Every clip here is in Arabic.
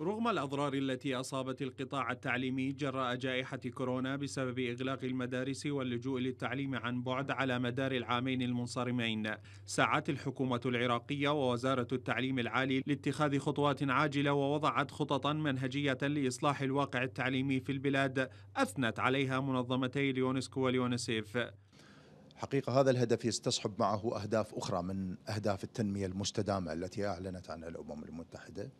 رغم الأضرار التي أصابت القطاع التعليمي جراء جائحة كورونا بسبب إغلاق المدارس واللجوء للتعليم عن بعد على مدار العامين المنصرمين، سعت الحكومة العراقية ووزارة التعليم العالي لاتخاذ خطوات عاجلة ووضعت خططا منهجية لإصلاح الواقع التعليمي في البلاد أثنت عليها منظمتي اليونسكو واليونسيف. حقيقة هذا الهدف يستصحب معه أهداف أخرى من أهداف التنمية المستدامة التي أعلنت عنها الأمم المتحدة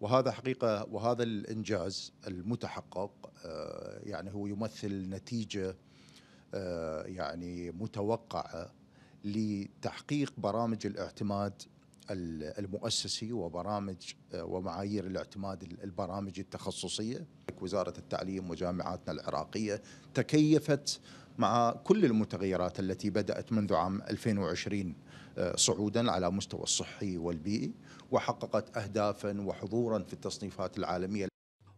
وهذا حقيقه وهذا الانجاز المتحقق آه، يعني هو يمثل نتيجه آه، يعني متوقعه لتحقيق برامج الاعتماد المؤسسي وبرامج آه، ومعايير الاعتماد البرامج التخصصية وزارة التعليم وجامعاتنا العراقية تكيفت مع كل المتغيرات التي بدأت منذ عام 2020 آه، صعودا على مستوى الصحي والبيئي وحققت أهدافا وحضورا في التصنيفات العالمية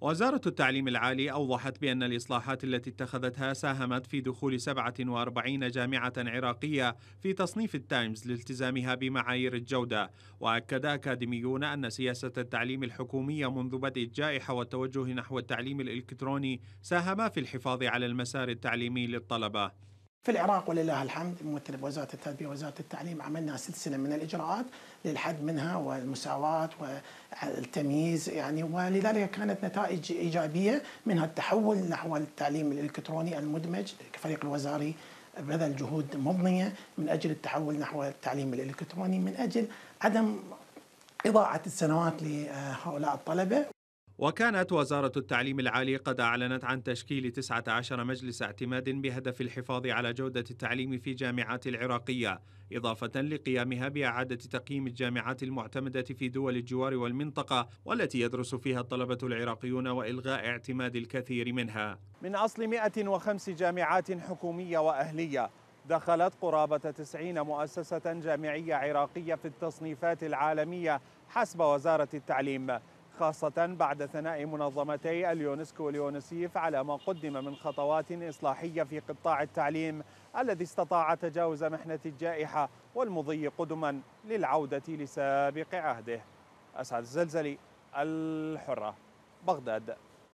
وزارة التعليم العالي أوضحت بأن الإصلاحات التي اتخذتها ساهمت في دخول 47 جامعة عراقية في تصنيف التايمز لالتزامها بمعايير الجودة وأكد أكاديميون أن سياسة التعليم الحكومية منذ بدء الجائحة والتوجه نحو التعليم الإلكتروني ساهم في الحفاظ على المسار التعليمي للطلبة في العراق ولله الحمد ممثل بوزارة التربية ووزارة التعليم عملنا سلسلة من الإجراءات للحد منها والمساواة والتمييز يعني ولذلك كانت نتائج إيجابية منها التحول نحو التعليم الإلكتروني المدمج كفريق الوزاري بذل جهود مضنية من أجل التحول نحو التعليم الإلكتروني من أجل عدم إضاعة السنوات لهؤلاء الطلبة وكانت وزارة التعليم العالي قد أعلنت عن تشكيل 19 مجلس اعتماد بهدف الحفاظ على جودة التعليم في جامعات العراقية إضافة لقيامها بإعادة تقييم الجامعات المعتمدة في دول الجوار والمنطقة والتي يدرس فيها الطلبة العراقيون وإلغاء اعتماد الكثير منها من أصل 105 جامعات حكومية وأهلية دخلت قرابة 90 مؤسسة جامعية عراقية في التصنيفات العالمية حسب وزارة التعليم خاصة بعد ثناء منظمتي اليونسكو واليونسيف على ما قدم من خطوات إصلاحية في قطاع التعليم الذي استطاع تجاوز محنة الجائحة والمضي قدما للعودة لسابق عهده أسعد الزلزلي الحرة بغداد